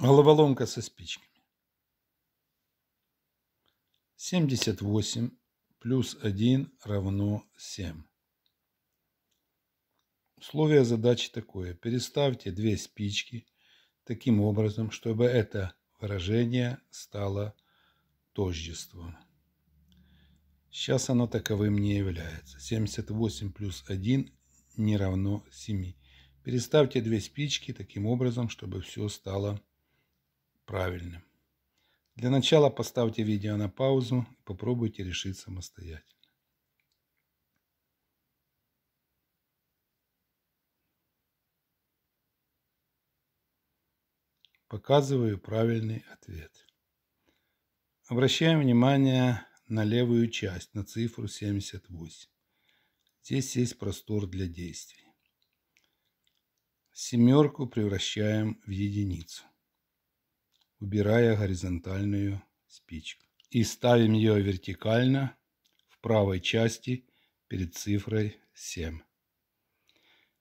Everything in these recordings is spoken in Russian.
Головоломка со спичками. 78 плюс 1 равно 7. Условие задачи такое. Переставьте две спички таким образом, чтобы это выражение стало тождеством. Сейчас оно таковым не является. 78 плюс 1 не равно 7. Переставьте две спички таким образом, чтобы все стало тождеством правильным. Для начала поставьте видео на паузу и попробуйте решить самостоятельно. Показываю правильный ответ. Обращаем внимание на левую часть, на цифру 78. Здесь есть простор для действий. Семерку превращаем в единицу убирая горизонтальную спичку. И ставим ее вертикально в правой части перед цифрой 7.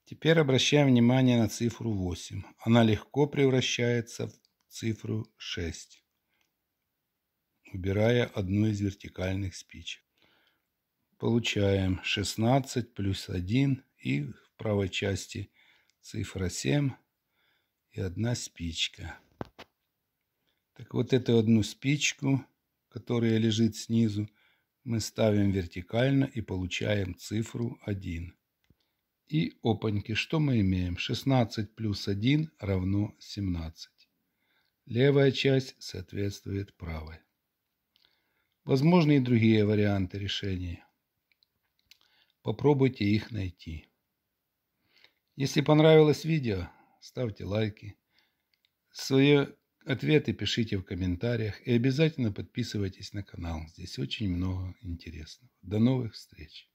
Теперь обращаем внимание на цифру 8. Она легко превращается в цифру 6, убирая одну из вертикальных спичек. Получаем 16 плюс 1 и в правой части цифра 7 и одна спичка. Так вот эту одну спичку, которая лежит снизу, мы ставим вертикально и получаем цифру 1. И опаньки, что мы имеем? 16 плюс 1 равно 17. Левая часть соответствует правой. Возможны и другие варианты решения. Попробуйте их найти. Если понравилось видео, ставьте лайки. Свое Ответы пишите в комментариях и обязательно подписывайтесь на канал. Здесь очень много интересного. До новых встреч!